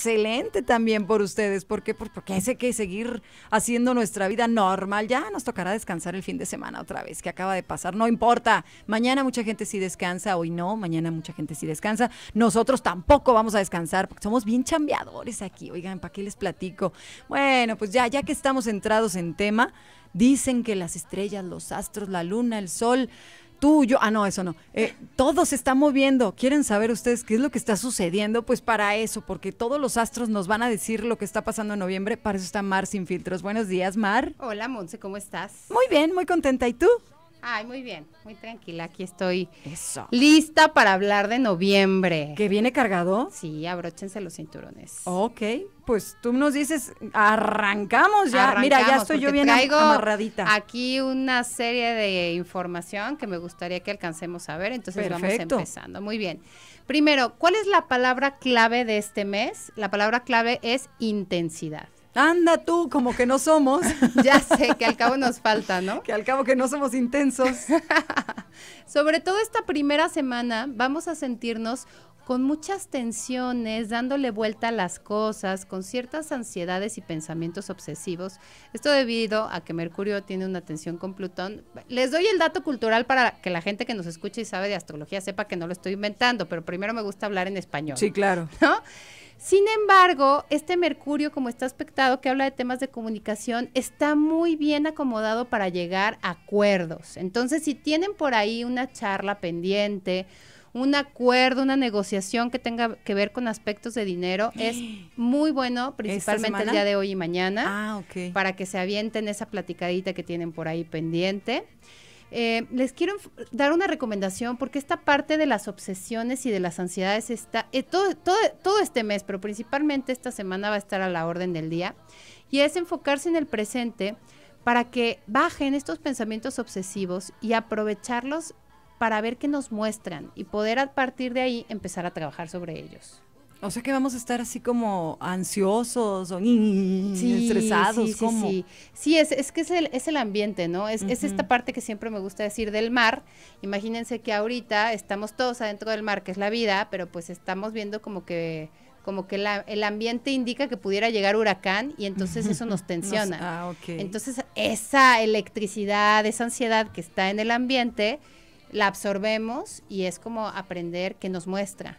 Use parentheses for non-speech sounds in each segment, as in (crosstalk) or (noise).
excelente también por ustedes, porque, porque hay que seguir haciendo nuestra vida normal. Ya nos tocará descansar el fin de semana otra vez, que acaba de pasar. No importa, mañana mucha gente sí descansa, hoy no, mañana mucha gente sí descansa. Nosotros tampoco vamos a descansar, porque somos bien chambeadores aquí. Oigan, ¿para qué les platico? Bueno, pues ya, ya que estamos entrados en tema, dicen que las estrellas, los astros, la luna, el sol tú, yo, ah, no, eso no. todos eh, todo se está moviendo. ¿Quieren saber ustedes qué es lo que está sucediendo? Pues para eso, porque todos los astros nos van a decir lo que está pasando en noviembre. Para eso está Mar sin filtros. Buenos días, Mar. Hola, Monse, ¿cómo estás? Muy bien, muy contenta. ¿Y tú? Ay, muy bien, muy tranquila. Aquí estoy lista para hablar de noviembre. ¿Que viene cargado? Sí, abróchense los cinturones. Ok, pues tú nos dices, arrancamos ya. Mira, ya estoy yo bien amarradita. Aquí una serie de información que me gustaría que alcancemos a ver, entonces vamos empezando. Muy bien. Primero, ¿cuál es la palabra clave de este mes? La palabra clave es intensidad. Anda tú, como que no somos. (laughs) ya sé, que al cabo nos falta, ¿no? Que al cabo que no somos intensos. (laughs) Sobre todo esta primera semana vamos a sentirnos con muchas tensiones, dándole vuelta a las cosas, con ciertas ansiedades y pensamientos obsesivos. Esto debido a que Mercurio tiene una tensión con Plutón. Les doy el dato cultural para que la gente que nos escuche y sabe de astrología sepa que no lo estoy inventando, pero primero me gusta hablar en español. Sí, claro. (laughs) ¿No? Sin embargo, este Mercurio, como está aspectado, que habla de temas de comunicación, está muy bien acomodado para llegar a acuerdos. Entonces, si tienen por ahí una charla pendiente, un acuerdo, una negociación que tenga que ver con aspectos de dinero (gasps) es muy bueno, principalmente el día de hoy y mañana, ah, para que se avienten esa platicadita que tienen por ahí pendiente. Eh, les quiero dar una recomendación porque esta parte de las obsesiones y de las ansiedades está eh, todo, todo este mes, pero principalmente esta semana va a estar a la orden del día. Y es enfocarse en el presente para que bajen estos pensamientos obsesivos y aprovecharlos para ver qué nos muestran y poder a partir de ahí empezar a trabajar sobre ellos. O sea que vamos a estar así como ansiosos o estresados. Sí, ¿cómo? sí. es, es, que es el, es el ambiente, ¿no? Es, esta parte que siempre me gusta decir del mar. Imagínense que ahorita estamos todos adentro del mar, que es la vida, pero pues estamos viendo como que como que el ambiente indica que pudiera llegar huracán y entonces eso nos (laughs) tensiona. Ah, entonces esa electricidad, esa ansiedad que está en el ambiente, la absorbemos y es como aprender que nos muestra.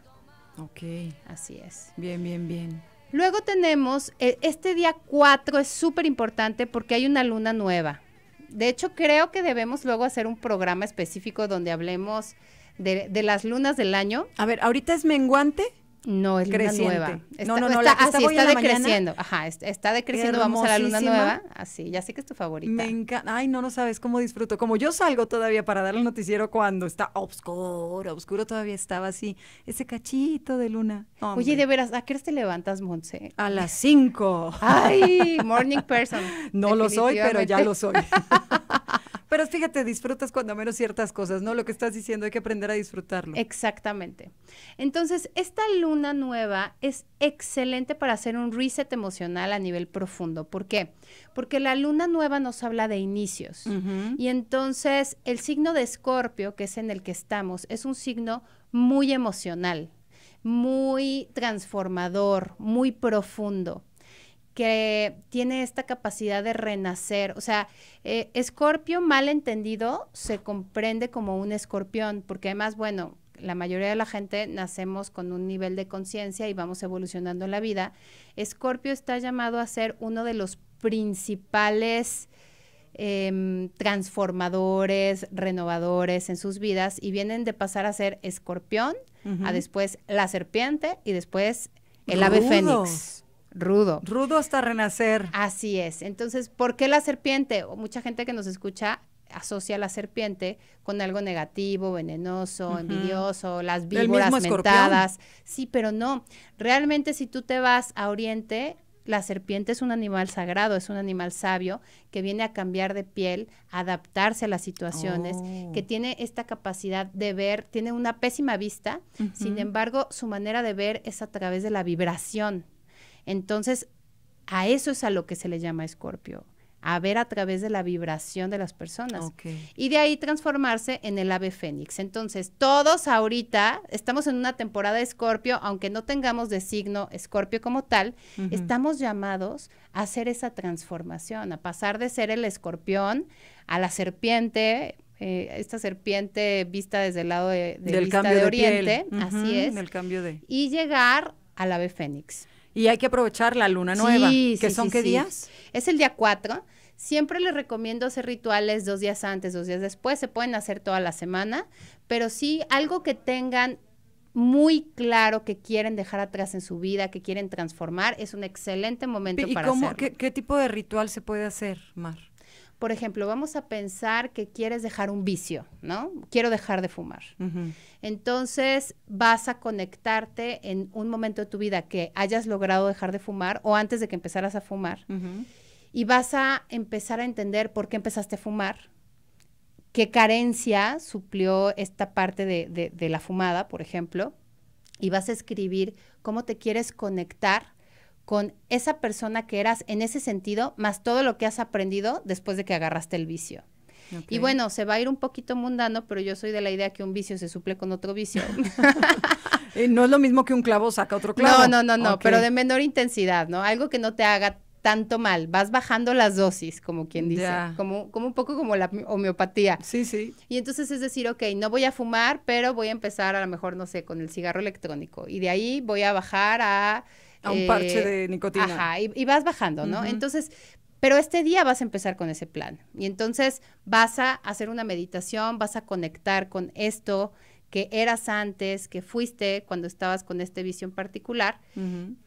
Ok. Así es. Bien, bien, bien. Luego tenemos, e, este día 4 es súper importante porque hay una luna nueva. De hecho, creo que debemos luego hacer un programa específico donde hablemos de, de las lunas del año. A ver, ¿ahorita es menguante? No, es luna nueva. Está, no, no, no, la así, está decreciendo. Ajá, está decreciendo. Vamos a la luna nueva. Así, ya sé que es tu favorita. Me encanta. Ay, no, no sabes cómo disfruto. Como yo salgo todavía para dar el noticiero cuando está oscuro, oscuro todavía estaba así. Ese cachito de luna. Oye, de veras, ¿a qué hora te levantas, Monse? A las 5. Ay, (laughs) morning person. no lo soy, pero ya lo soy. (laughs) Pero fíjate, disfrutas cuando menos ciertas cosas, ¿no? Lo que estás diciendo, hay que aprender a disfrutarlo. Exactamente. Entonces, esta luna nueva es excelente para hacer un reset emocional a nivel profundo. ¿Por qué? Porque la luna nueva nos habla de inicios. Y entonces, el signo de Escorpio, que es en el que estamos, es un signo muy emocional, muy transformador, muy profundo que tiene esta capacidad de renacer. O sea, eh, Escorpio mal entendido se comprende como un escorpión, porque además, bueno, la mayoría de la gente nacemos con un nivel de conciencia y vamos evolucionando en la vida. Escorpio está llamado a ser uno de los principales em, transformadores, renovadores en sus vidas y vienen de pasar a ser escorpión, a después la serpiente y después el ave fénix. Rudo. Rudo hasta renacer. Así es. Entonces, ¿por qué la serpiente? O mucha gente que nos escucha asocia a la serpiente con algo negativo, venenoso, envidioso, las víboras mentadas. Sí, pero no. Realmente si tú te vas a Oriente, la serpiente es un animal sagrado, es un animal sabio que viene a cambiar de piel, a adaptarse a las situaciones, oh. que tiene esta capacidad de ver, tiene una pésima vista, sin embargo, su manera de ver es a través de la vibración entonces, a eso es a lo que se le llama escorpio, a ver a través de la vibración de las personas. Y de ahí transformarse en el ave fénix. Entonces, todos ahorita estamos en una temporada de escorpio, aunque no tengamos de signo escorpio como tal, estamos llamados a hacer esa transformación, a pasar de ser el escorpión a la serpiente. Eh, esta serpiente vista desde el lado de, del cambio de, Oriente, así es. cambio Y llegar al ave fénix. Y hay que aprovechar la luna nueva, sí, que son qué días? Es el día 4. Siempre les recomiendo hacer rituales dos días antes, dos días después. Se pueden hacer toda la semana, pero sí algo que tengan muy claro que quieren dejar atrás en su vida, que quieren transformar, es un excelente momento para ¿Qué tipo de ritual se puede hacer, Mar? Por ejemplo, vamos a pensar que quieres dejar un vicio, ¿no? Quiero dejar de fumar. Entonces vas a conectarte en un momento de tu vida que hayas logrado dejar de fumar o antes de que empezaras a fumar. Y vas a empezar a entender por qué empezaste a fumar, qué carencia suplió esta parte de la fumada, por ejemplo y vas a escribir cómo te quieres conectar con esa persona que eras en ese sentido, más todo lo que has aprendido después de que agarraste el vicio. Y bueno, se va a ir un poquito mundano, pero yo soy de la idea que un vicio se suple con otro vicio. (laughs) Eh, no es lo mismo que un clavo saca otro clavo. No, no, no, no, pero de menor intensidad, ¿no? Algo que no te haga tanto mal, vas bajando las dosis, como quien dice, como, como un poco como la homeopatía. Sí, sí. Y entonces es decir, ok, no voy a fumar, pero voy a empezar a lo mejor, no sé, con el cigarro electrónico. Y de ahí voy a bajar a a un parche eh, de nicotina. Ajá, y, vas bajando, ¿no? Entonces, pero este día vas a empezar con ese plan. Y entonces vas a hacer una meditación, vas a conectar con esto que eras antes, que fuiste cuando estabas con esta visión particular.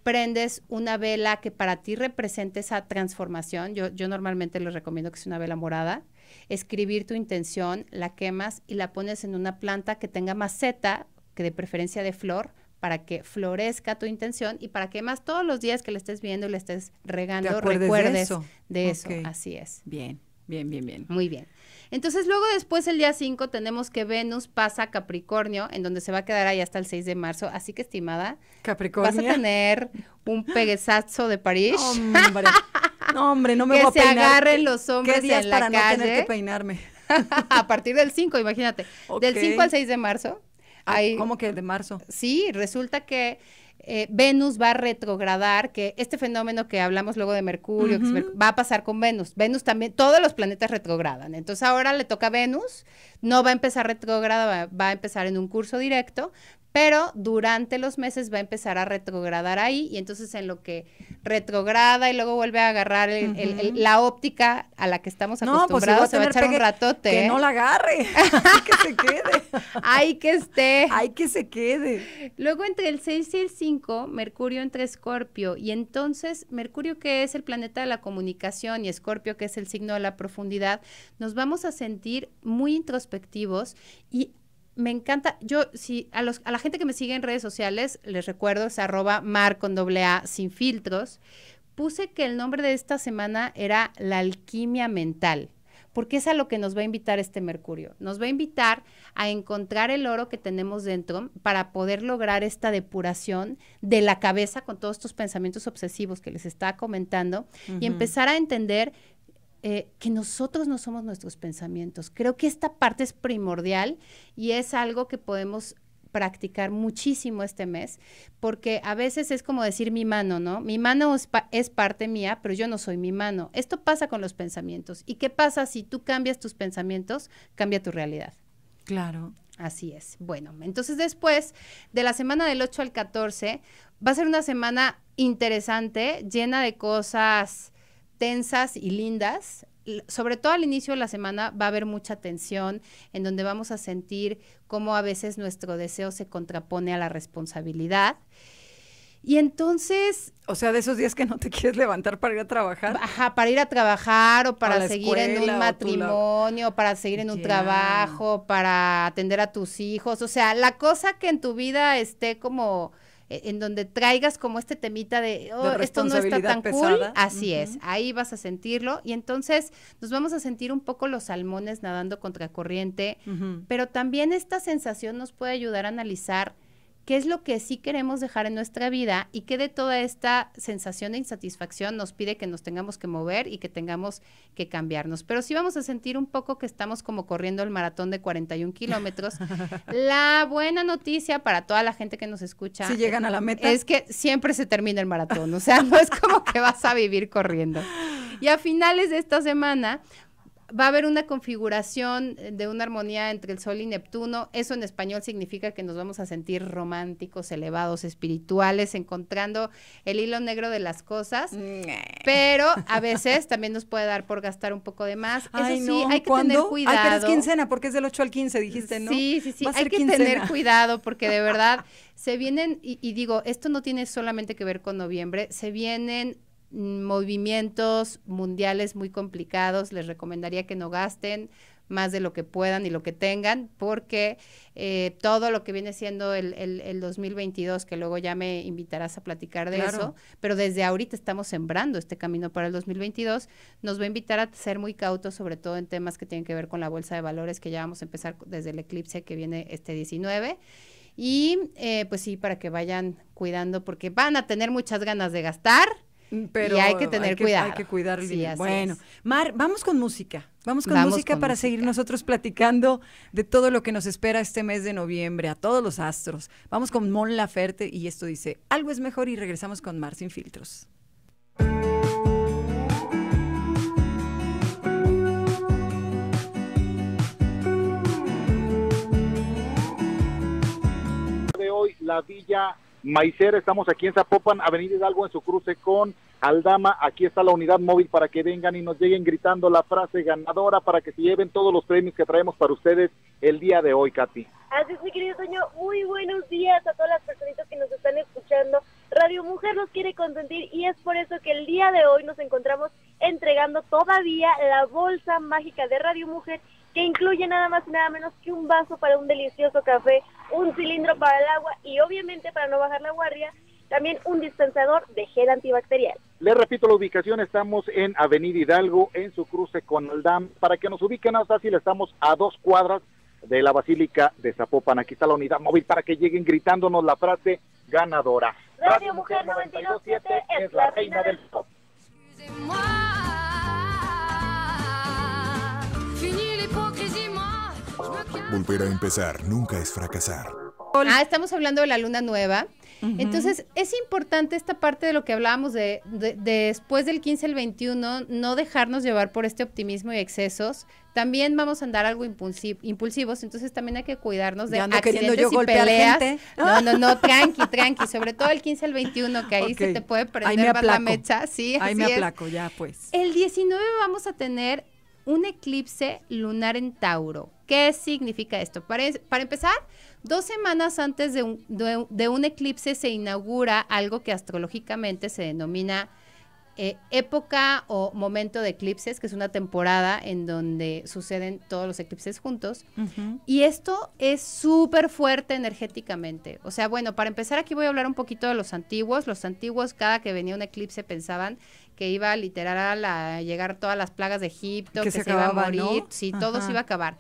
Prendes una vela que para ti represente esa transformación. Yo, yo normalmente les recomiendo que sea una vela morada. Escribir tu intención, la quemas y la pones en una planta que tenga maceta, que de preferencia de flor, para que florezca tu intención y para que más todos los días que le estés viendo y le estés regando, recuerdes de eso. Así es. Bien, bien, bien, bien. Muy bien. Entonces luego después el día 5 tenemos que Venus pasa a Capricornio, en donde se va a quedar ahí hasta el 6 de marzo. Así que estimada, Capricornio. vas a tener un peguesazo de París. Hombre, no, hombre, no (laughs) me voy a peinar. Que se agarren los hombres ¿Qué días para no tener que peinarme? (laughs) a partir del 5, imagínate. Del 5 al 6 de marzo ¿Cómo que de marzo? Sí, resulta que eh, Venus va a retrogradar, que este fenómeno que hablamos luego de Mercurio, va a pasar con Venus. Venus también, todos los planetas retrogradan. Entonces ahora le toca a Venus, no va a empezar retrograda, va, a empezar en un curso directo, pero durante los meses va a empezar a retrogradar ahí y entonces en lo que retrograda y luego vuelve a agarrar la óptica a la que estamos pues, acostumbrados, se va a echar un ratote. Que ¿eh? no la agarre, hay (laughs) que se quede. Hay que esté. Hay que se quede. Luego entre el 6 y el 5, Mercurio entre Escorpio y entonces Mercurio que es el planeta de la comunicación y Escorpio que es el signo de la profundidad, nos vamos a sentir muy introspectivos y me encanta, yo, si a, los, a la gente que me sigue en redes sociales, les recuerdo, es arroba mar con doble A sin filtros, puse que el nombre de esta semana era la alquimia mental porque es a lo que nos va a invitar este Mercurio. Nos va a invitar a encontrar el oro que tenemos dentro para poder lograr esta depuración de la cabeza con todos estos pensamientos obsesivos que les estaba comentando y empezar a entender eh, que nosotros no somos nuestros pensamientos. Creo que esta parte es primordial y es algo que podemos practicar muchísimo este mes, porque a veces es como decir mi mano, ¿no? Mi mano es, es, parte mía, pero yo no soy mi mano. Esto pasa con los pensamientos. ¿Y qué pasa si tú cambias tus pensamientos? Cambia tu realidad. Claro. Así es. Bueno, entonces después de la semana del 8 al 14, va a ser una semana interesante, llena de cosas densas y lindas. Sobre todo al inicio de la semana va a haber mucha tensión en donde vamos a sentir cómo a veces nuestro deseo se contrapone a la responsabilidad. Y entonces... O sea, de esos días que no te (laughs) quieres levantar para ir a trabajar. Ajá, para ir a trabajar o para seguir en un matrimonio, para seguir en un trabajo, para atender a tus hijos. O sea, la cosa que en tu vida esté como eh, en donde traigas como este temita de, oh, esto no está tan cool, así es, ahí vas a sentirlo y entonces nos vamos a sentir un poco los salmones nadando contra corriente, pero también esta sensación nos puede ayudar a analizar qué es lo que sí queremos dejar en nuestra vida y qué de toda esta sensación de insatisfacción nos pide que nos tengamos que mover y que tengamos que cambiarnos. Pero sí vamos a sentir un poco que estamos como corriendo el maratón de 41 kilómetros. (laughs) la buena noticia para toda la gente que nos escucha. llegan a la meta. Es que siempre se termina el maratón, o sea, no es como que vas a vivir corriendo. Y a finales de esta semana va a haber una configuración eh, de una armonía entre el Sol y Neptuno. Eso en español significa que nos vamos a sentir románticos, elevados, espirituales, encontrando el hilo negro de las cosas. pero a veces también nos puede dar por gastar un poco de más. Eso sí, hay que tener cuidado. Ay, quincena porque es del 8 al 15, dijiste, ¿no? Sí, sí, sí. hay que tener cuidado porque de (laughs) verdad se vienen, y, y digo, esto no tiene solamente que ver con noviembre, se vienen Mm, movimientos mundiales muy complicados, les recomendaría que no gasten más de lo que puedan y lo que tengan, porque eh, todo lo que viene siendo el, el, 2022, que luego ya me invitarás a platicar de eso, pero desde ahorita estamos sembrando este camino para el 2022, nos va a invitar a ser muy cautos, sobre todo en temas que tienen que ver con la bolsa de valores, que ya vamos a empezar desde el eclipse que viene este 19. Y eh, pues sí, para que vayan cuidando, porque van a tener muchas ganas de gastar Mm, y hay que tener cuidado. Hay que cuidar. Sí, bueno, Mar, vamos con música. Vamos con música para seguir nosotros platicando de todo lo que nos espera este mes de noviembre, a todos los astros. Vamos con Mon Laferte y esto dice, algo es mejor y regresamos con Mar sin filtros. De hoy, la villa Maicer, estamos aquí en Zapopan, Avenida Hidalgo en su cruce con Aldama, aquí está la unidad móvil para que vengan y nos lleguen gritando la frase ganadora para que se lleven todos los premios que traemos para ustedes el día de hoy, Katy. Así es, mi querido Toño, muy buenos días a todas las personitas que nos están escuchando. Radio Mujer nos quiere consentir y es por eso que el día de hoy nos encontramos entregando todavía la bolsa mágica de Radio Mujer que incluye nada más y nada menos que un vaso para un delicioso café un cilindro para el agua y obviamente para no bajar la guardia, también un dispensador de gel antibacterial. Les repito la ubicación, estamos en Avenida Hidalgo, en su cruce con el DAM. Para que nos ubiquen más fácil, estamos a dos cuadras de la Basílica de Zapopan. Aquí está la unidad móvil para que lleguen gritándonos la frase ganadora. Radio, Mujer 927 es la reina del pop. Volver a empezar nunca es fracasar. Ah, estamos hablando de la luna nueva. Entonces, es importante esta parte de lo que hablábamos de, después del 15 al 21, no dejarnos llevar por este optimismo y excesos, también vamos a andar algo impulsivos, entonces también hay que cuidarnos de accidentes y peleas. No, no, no, tranqui, tranqui, sobre todo el 15 al 21, que ahí se te puede prender la mecha, sí, Ahí me aplaco, ya pues. El 19 vamos a tener un eclipse lunar en Tauro. ¿Qué significa esto? Para, empezar, dos semanas antes de un, de, un, eclipse se inaugura algo que astrológicamente se denomina eh, época o momento de eclipses, que es una temporada en donde suceden todos los eclipses juntos. Y esto es súper fuerte energéticamente. O sea, bueno, para empezar aquí voy a hablar un poquito de los antiguos. Los antiguos, cada que venía un eclipse, pensaban que iba literal a la, llegar todas las plagas de Egipto, que, se, iba a morir, sí, todo se iba a acabar.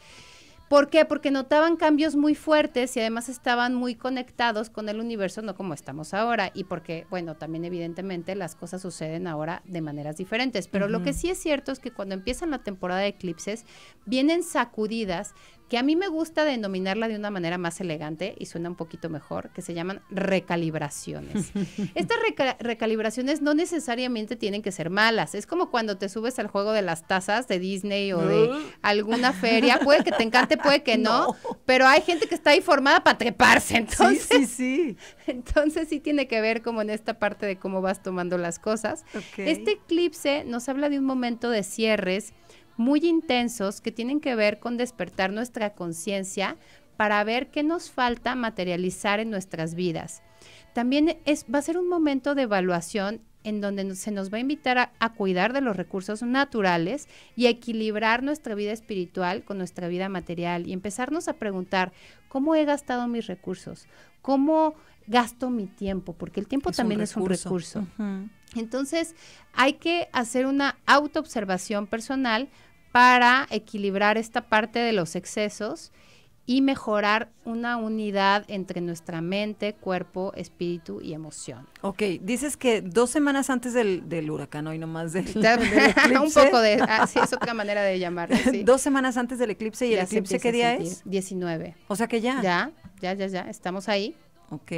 ¿Por qué? Porque notaban cambios muy fuertes y además estaban muy conectados con el universo, no como estamos ahora, y porque, bueno, también evidentemente las cosas suceden ahora de maneras diferentes, pero lo que sí es cierto es que cuando empiezan la temporada de eclipses, vienen sacudidas que a mí me gusta denominarla de una manera más elegante y suena un poquito mejor, que se llaman recalibraciones. (laughs) Estas recalibraciones no necesariamente tienen que ser malas, es como cuando te subes al juego de las tazas de Disney o de alguna feria, puede que te encante, puede que (laughs) no, pero hay gente que está ahí formada para treparse, entonces sí, sí, sí. (laughs) Entonces sí tiene que ver como en esta parte de cómo vas tomando las cosas. Este eclipse nos habla de un momento de cierres, muy intensos que tienen que ver con despertar nuestra conciencia para ver qué nos falta materializar en nuestras vidas. También va a ser un momento de evaluación en donde se nos va a invitar a, cuidar de los recursos naturales y a equilibrar nuestra vida espiritual con nuestra vida material y empezarnos a preguntar cómo he gastado mis recursos, cómo gasto mi tiempo, porque el tiempo también es un recurso. Entonces, hay que hacer una autoobservación personal para equilibrar esta parte de los excesos y mejorar una unidad entre nuestra mente, cuerpo, espíritu y emoción. Ok, dices que dos semanas antes del, huracán, hoy nomás del, (laughs) del (laughs) Un poco de, ah, sí, es otra manera de llamarlo, (laughs) Dos semanas antes del eclipse, ¿y el eclipse qué día es? 19. O sea que ya. Ya, ya, ya, ya, estamos ahí. Ok.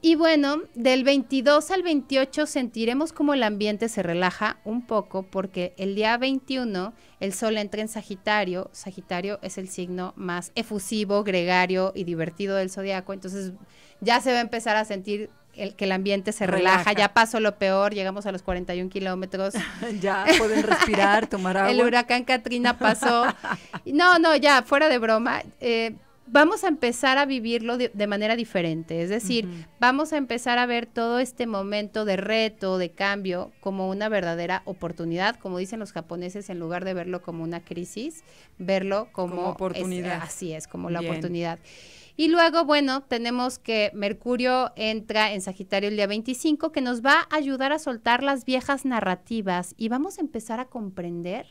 Y bueno, del 22 al 28 sentiremos como el ambiente se relaja un poco porque el día 21 el sol entra en Sagitario. Sagitario es el signo más efusivo, gregario y divertido del zodiaco. Entonces ya se va a empezar a sentir el, que el ambiente se relaja. Ya pasó lo peor, llegamos a los 41 kilómetros. (laughs) ya pueden respirar, tomar (laughs) agua. el huracán Katrina pasó. (laughs) No, no, ya, fuera de broma. Eh, vamos a empezar a vivirlo de, manera diferente, es decir, vamos a empezar a ver todo este momento de reto, de cambio, como una verdadera oportunidad, como dicen los japoneses, en lugar de verlo como una crisis, verlo como, oportunidad. así es, como la oportunidad. Y luego, bueno, tenemos que Mercurio entra en Sagitario el día 25, que nos va a ayudar a soltar las viejas narrativas y vamos a empezar a comprender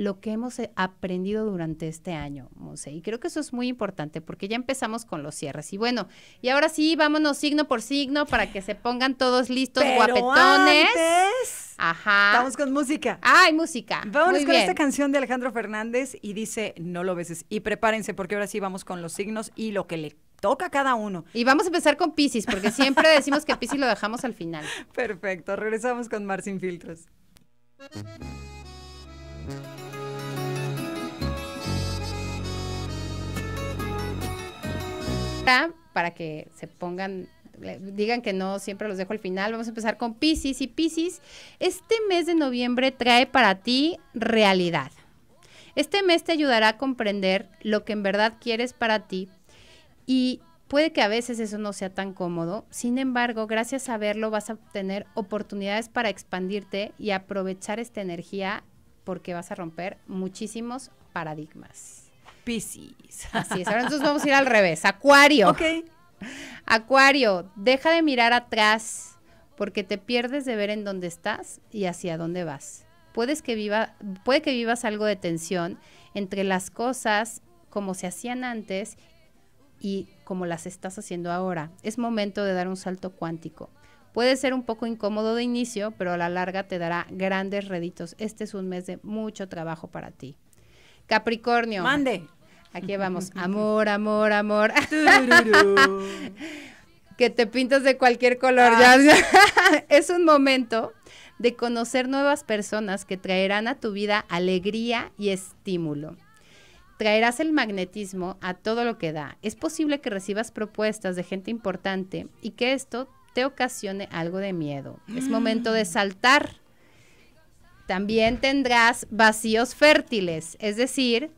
lo que hemos eh, aprendido durante este año, Mose. Y creo que eso es muy importante porque ya empezamos con los cierres. Y bueno, y ahora sí, vámonos signo por signo para que se pongan todos listos, Pero guapetones. Ajá. Vamos con música. Ay, música. Vámonos con esta canción de Alejandro Fernández y dice, no lo beses. Y prepárense porque ahora sí vamos con los signos y lo que le toca a cada uno. Y vamos a empezar con Pisces, porque siempre (laughs) decimos que Pisces lo dejamos al final. Perfecto, regresamos con Mar sin filtros. Ah, para que se pongan digan que no, siempre los dejo al final. Vamos a empezar con Pisces. Y Pisces, este mes de noviembre trae para ti realidad. Este mes te ayudará a comprender lo que en verdad quieres para ti y puede que a veces eso no sea tan cómodo. Sin embargo, gracias a verlo vas a tener oportunidades para expandirte y aprovechar esta energía porque vas a romper muchísimos paradigmas. Piscis. Así es. Ahora entonces vamos a ir al revés. Acuario. Acuario, deja de mirar atrás porque te pierdes de ver en dónde estás y hacia dónde vas. Puedes que viva, puede que vivas algo de tensión entre las cosas como se hacían antes y como las estás haciendo ahora. Es momento de dar un salto cuántico. Puede ser un poco incómodo de inicio, pero a la larga te dará grandes réditos. Este es un mes de mucho trabajo para ti. Capricornio. Mande. Aquí vamos. (laughs) Amor, amor, amor. (laughs) que te pintas de cualquier color. (laughs) es un momento de conocer nuevas personas que traerán a tu vida alegría y estímulo. Traerás el magnetismo a todo lo que da. Es posible que recibas propuestas de gente importante y que esto te ocasione algo de miedo. Es mm. momento de saltar. También tendrás vacíos fértiles, es decir,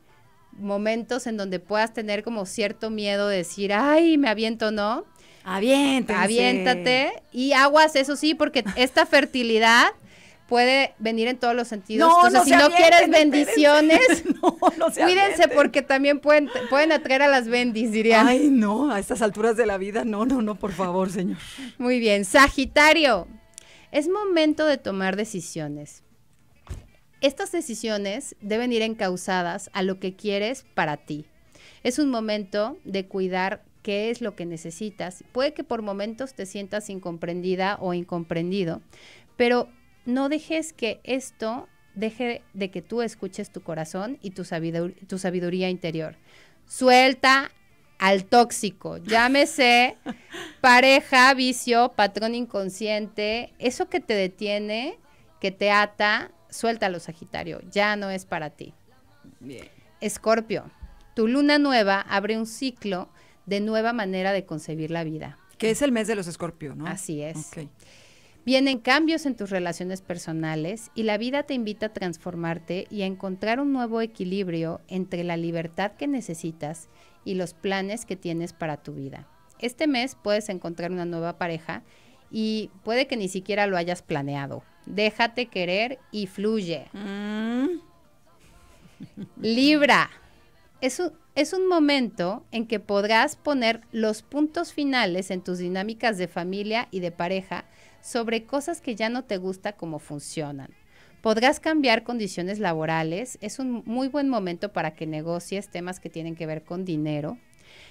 momentos en donde puedas tener como cierto miedo de decir, ay, me aviento, ¿no? Aviéntate. Aviéntate y aguas, eso sí, porque esta fertilidad puede venir en todos los sentidos. No, si no quieres bendiciones, cuídense porque también pueden, pueden atraer a las bendis, dirían. Ay, no, a estas alturas de la vida, no, no, no, por favor, señor. Muy bien, Sagitario, es momento de tomar decisiones. Estas decisiones deben ir encauzadas a lo que quieres para ti. Es un momento de cuidar qué es lo que necesitas. Puede que por momentos te sientas incomprendida o incomprendido, pero no dejes que esto deje de que tú escuches tu corazón y tu, sabiduría interior. Suelta al tóxico, llámese (laughs) pareja, vicio, patrón inconsciente, eso que te detiene, que te ata, suéltalo Sagitario, ya no es para ti. Bien. Escorpio, tu luna nueva abre un ciclo de nueva manera de concebir la vida. Que es el mes de los Escorpios, ¿no? Así es. Vienen cambios en tus relaciones personales y la vida te invita a transformarte y a encontrar un nuevo equilibrio entre la libertad que necesitas y los planes que tienes para tu vida. Este mes puedes encontrar una nueva pareja y puede que ni siquiera lo hayas planeado. Déjate querer y fluye. Mm. (laughs) Libra. Es un, es un momento en que podrás poner los puntos finales en tus dinámicas de familia y de pareja sobre cosas que ya no te gusta cómo funcionan. Podrás cambiar condiciones laborales. Es un muy buen momento para que negocies temas que tienen que ver con dinero,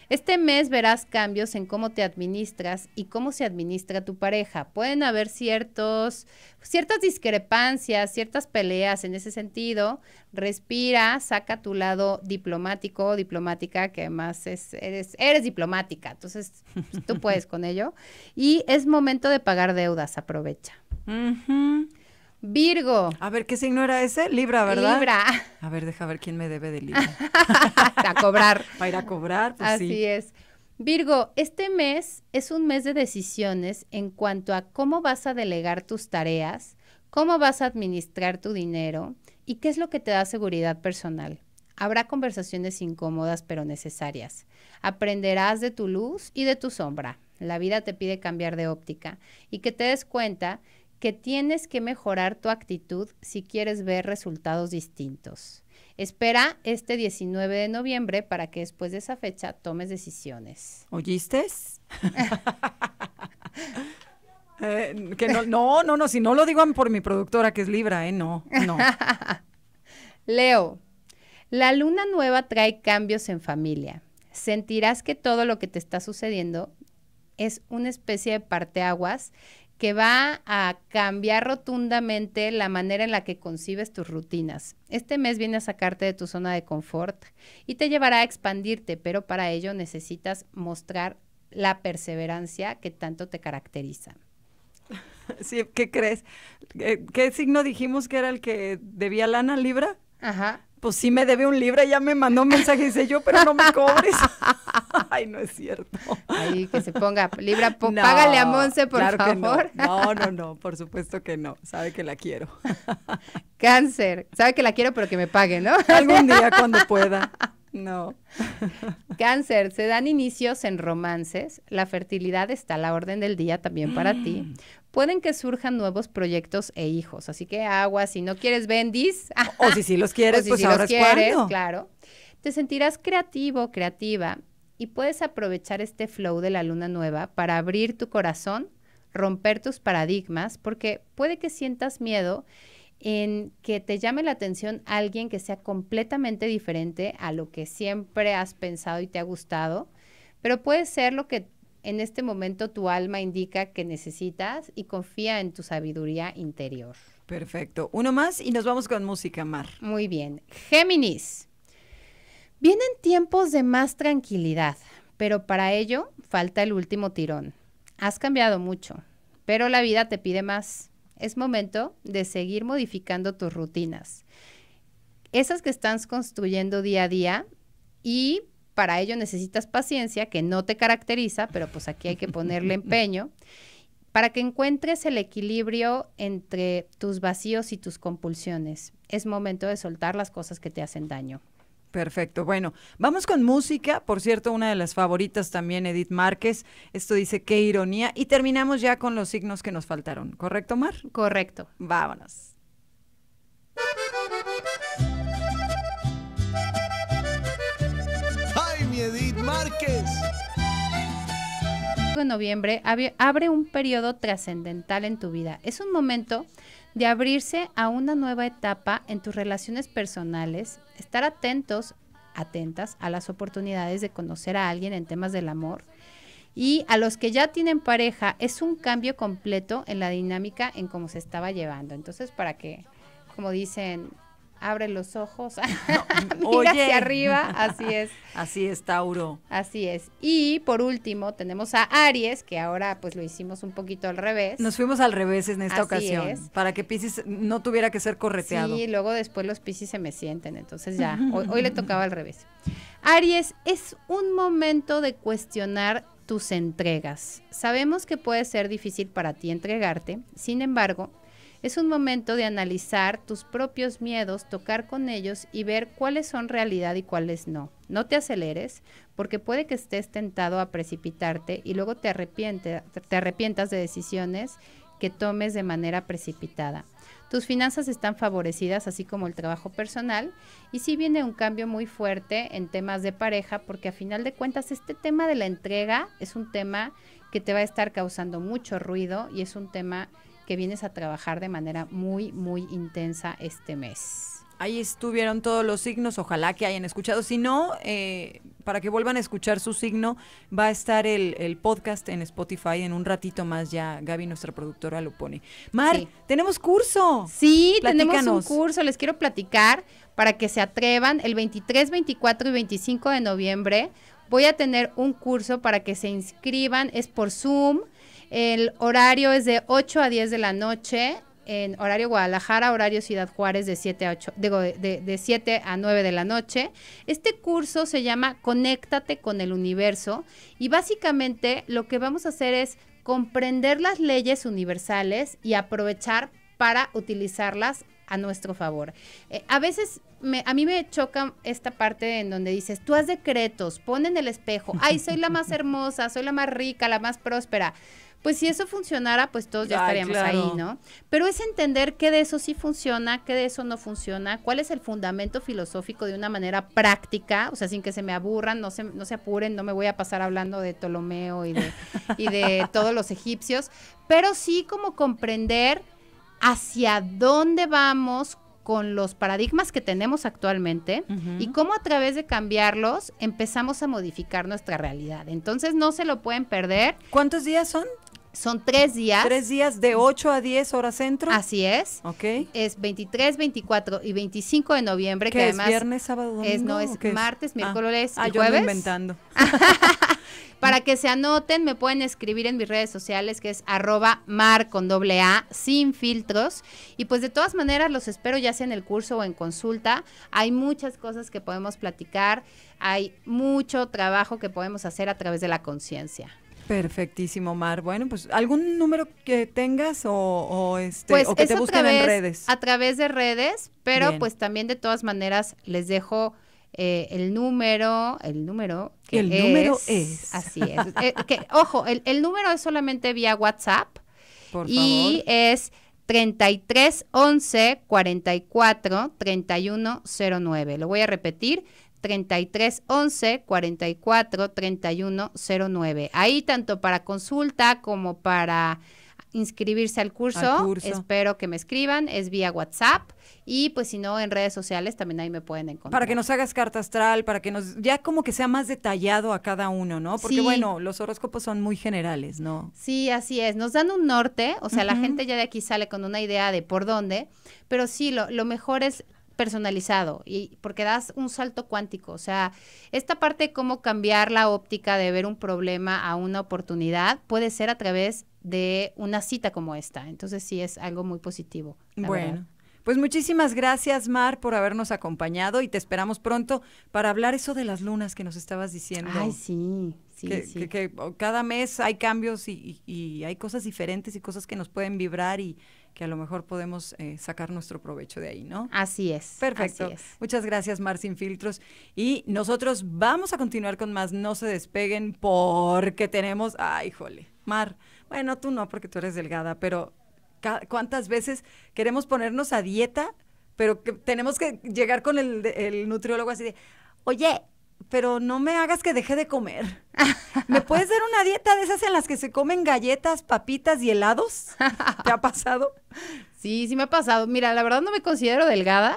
este mes verás cambios en cómo te administras y cómo se administra tu pareja. Pueden haber ciertos, ciertas discrepancias, ciertas peleas en ese sentido. Respira, saca tu lado diplomático o diplomática, que además es, eres, eres diplomática, entonces pues, tú puedes (laughs) con ello. Y es momento de pagar deudas, aprovecha. Virgo. A ver, ¿qué signo era ese? Libra, ¿verdad? Libra. A ver, deja ver quién me debe de Libra. Para (laughs) cobrar. Para ir a cobrar, pues Así es. Virgo, este mes es un mes de decisiones en cuanto a cómo vas a delegar tus tareas, cómo vas a administrar tu dinero y qué es lo que te da seguridad personal. Habrá conversaciones incómodas pero necesarias. Aprenderás de tu luz y de tu sombra. La vida te pide cambiar de óptica y que te des cuenta que tienes que mejorar tu actitud si quieres ver resultados distintos. Espera este 19 de noviembre para que después de esa fecha tomes decisiones. ¿Oíste? (laughs) Eh, no, no, no, no, si no lo digo por mi productora que es Libra, ¿eh? No, no. (laughs) Leo, la luna nueva trae cambios en familia. Sentirás que todo lo que te está sucediendo es una especie de parteaguas que va a cambiar rotundamente la manera en la que concibes tus rutinas. Este mes viene a sacarte de tu zona de confort y te llevará a expandirte, pero para ello necesitas mostrar la perseverancia que tanto te caracteriza. (laughs) Sí, ¿qué crees? Eh, ¿Qué, signo dijimos que era el que debía lana libra? Ajá pues sí me debe un libro, ya me mandó un mensaje dice yo, pero no me cobres. (laughs) Ay, no es cierto. Ahí que se ponga libra, (laughs) págale a Monse, por favor. no. no, no, por supuesto que no. Sabe que la quiero. (laughs) Cáncer, sabe que la quiero, pero que me pague, ¿no? Algún día cuando pueda. No. (laughs) Cáncer, se dan inicios en romances, la fertilidad está a la orden del día también para ti. Mm. Pueden que surjan nuevos proyectos e hijos, así que agua, si no quieres bendis. o si sí los (laughs) quieres, o pues los quieres, claro. Te sentirás creativo, creativa y puedes aprovechar este flow de la luna nueva para abrir tu corazón, romper tus paradigmas, porque puede que sientas miedo en que te llame la atención alguien que sea completamente diferente a lo que siempre has pensado y te ha gustado, pero puede ser lo que en este momento tu alma indica que necesitas y confía en tu sabiduría interior. Perfecto. Uno más y nos vamos con música, Mar. Muy bien. Géminis. Vienen tiempos de más tranquilidad, pero para ello falta el último tirón. Has cambiado mucho, pero la vida te pide más es momento de seguir modificando tus rutinas. Esas que estás construyendo día a día y para ello necesitas paciencia, que no te caracteriza, pero pues aquí hay que ponerle (laughs) empeño, para que encuentres el equilibrio entre tus vacíos y tus compulsiones. Es momento de soltar las cosas que te hacen daño. Perfecto. Bueno, vamos con música. Por cierto, una de las favoritas también, Edith Márquez. Esto dice, qué ironía. Y terminamos ya con los signos que nos faltaron. ¿Correcto, Mar? Correcto. Vámonos. ¡Ay, mi Edith Márquez! En noviembre abre un periodo trascendental en tu vida. Es un momento de abrirse a una nueva etapa en tus relaciones personales, estar atentos, atentas a las oportunidades de conocer a alguien en temas del amor. Y a los que ya tienen pareja, es un cambio completo en la dinámica en cómo se estaba llevando. Entonces, para que, como dicen, abre los ojos, (laughs) mira hacia arriba, así es. (laughs) Así es, Tauro. Así es. Y por último tenemos a Aries, que ahora pues lo hicimos un poquito al revés. Nos fuimos al revés en esta ocasión, para que Pisces no tuviera que ser correteado. Sí, luego después los Pisces se me sienten, entonces ya, (laughs) hoy le tocaba al revés. Aries, es un momento de cuestionar tus entregas. Sabemos que puede ser difícil para ti entregarte, sin embargo, es un momento de analizar tus propios miedos, tocar con ellos y ver cuáles son realidad y cuáles no. No te aceleres porque puede que estés tentado a precipitarte y luego te, arrepientas de decisiones que tomes de manera precipitada. Tus finanzas están favorecidas, así como el trabajo personal, y sí viene un cambio muy fuerte en temas de pareja, porque a final de cuentas este tema de la entrega es un tema que te va a estar causando mucho ruido y es un tema que vienes a trabajar de manera muy, muy intensa este mes. Ahí estuvieron todos los signos, ojalá que hayan escuchado. Si no, eh, para que vuelvan a escuchar su signo, va a estar el, podcast en Spotify en un ratito más ya. Gaby, nuestra productora, lo pone. Mar, tenemos curso. Sí, tenemos un curso, les quiero platicar para que se atrevan. El 23, 24 y 25 de noviembre voy a tener un curso para que se inscriban, es por Zoom. El horario es de 8 a 10 de la noche en horario Guadalajara, horario Ciudad Juárez de 7 a 8, digo, de, 7 a 9 de la noche. Este curso se llama Conéctate con el universo y básicamente lo que vamos a hacer es comprender las leyes universales y aprovechar para utilizarlas a nuestro favor. Eh, a veces a mí me choca esta parte en donde dices, tú has decretos, pon en el espejo, ay, soy la más (laughs) hermosa, soy la más rica, la más próspera pues si eso funcionara, pues todos ya estaríamos ahí, ¿no? Pero es entender qué de eso sí funciona, qué de eso no funciona, cuál es el fundamento filosófico de una manera práctica, o sea, sin que se me aburran, no se, no se apuren, no me voy a pasar hablando de Ptolomeo y de, (laughs) todos los egipcios, pero sí como comprender hacia dónde vamos, con los paradigmas que tenemos actualmente y cómo a través de cambiarlos empezamos a modificar nuestra realidad. Entonces no se lo pueden perder. ¿Cuántos días son? Son tres días. Tres días de 8 a 10 horas centro. Así es. Ok. Es 23, 24 y 25 de noviembre. que además es viernes, sábado, domingo. Es, no, es martes, ah. miércoles ah, y jueves. inventando. (laughs) (laughs) Para que se anoten, me pueden escribir en mis redes sociales, que es arroba mar con doble A, sin filtros. Y pues de todas maneras los espero ya sea en el curso o en consulta. Hay muchas cosas que podemos platicar, hay mucho trabajo que podemos hacer a través de la conciencia. Perfectísimo, Mar. Bueno, pues algún número que tengas o, este, pues, o que te busquen en redes. A través de redes, pero pues también de todas maneras les dejo eh, el número, el número que el número es. Así es. Eh, que, ojo, el, número es solamente vía WhatsApp. Por y es 33 11 Lo voy a repetir uno, 44 nueve. Ahí tanto para consulta como para inscribirse al curso. Espero que me escriban, es vía WhatsApp y pues si no en redes sociales también ahí me pueden encontrar. Para que nos hagas carta astral, para que nos ya como que sea más detallado a cada uno, ¿no? Porque bueno, los horóscopos son muy generales, ¿no? Sí, así es. Nos dan un norte, o sea, la gente ya de aquí sale con una idea de por dónde, pero sí lo, lo mejor es personalizado y porque das un salto cuántico, o sea, esta parte de cómo cambiar la óptica de ver un problema a una oportunidad puede ser a través de una cita como esta. Entonces sí es algo muy positivo. Bueno, Pues muchísimas gracias, Mar, por habernos acompañado y te esperamos pronto para hablar eso de las lunas que nos estabas diciendo. Ay, sí, sí. sí. que, oh, cada mes hay cambios y, y, hay cosas diferentes y cosas que nos pueden vibrar y, que a lo mejor podemos eh, sacar nuestro provecho de ahí, ¿no? Así es. Perfecto. Muchas gracias, Mar Sin Filtros. Y nosotros vamos a continuar con más. No se despeguen porque tenemos, ay, jole, Mar. Bueno, tú no, porque tú eres delgada, pero ¿cuántas veces queremos ponernos a dieta, pero que tenemos que llegar con el nutriólogo así de, oye, pero no me hagas que deje de comer. (laughs) ¿Me puedes dar una dieta de esas en las que se comen galletas, papitas y helados? ¿Te ha pasado? Sí, sí me ha pasado. Mira, la verdad no me considero delgada,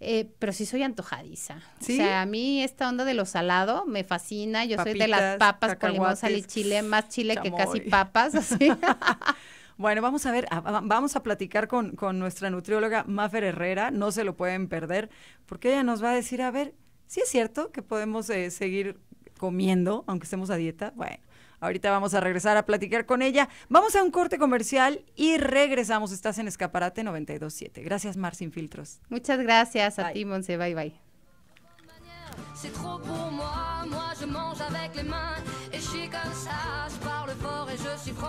eh, pero sí soy antojadiza. O sea, a mí esta onda de lo salado me fascina. Yo soy de las papas con limón, sal y chile, más chile que casi papas, (laughs) Bueno, vamos a ver, ah, vamos a platicar con, con, nuestra nutrióloga Mafer Herrera, no se lo pueden perder, porque ella nos va a decir, a ver, sí es cierto que podemos eh, seguir comiendo, aunque estemos a dieta. Bueno, ahorita vamos a regresar a platicar con ella. Vamos a un corte comercial y regresamos. Estás en Escaparate 927. Gracias, Mar Filtros. Muchas gracias a ti, Monse. Bye, bye.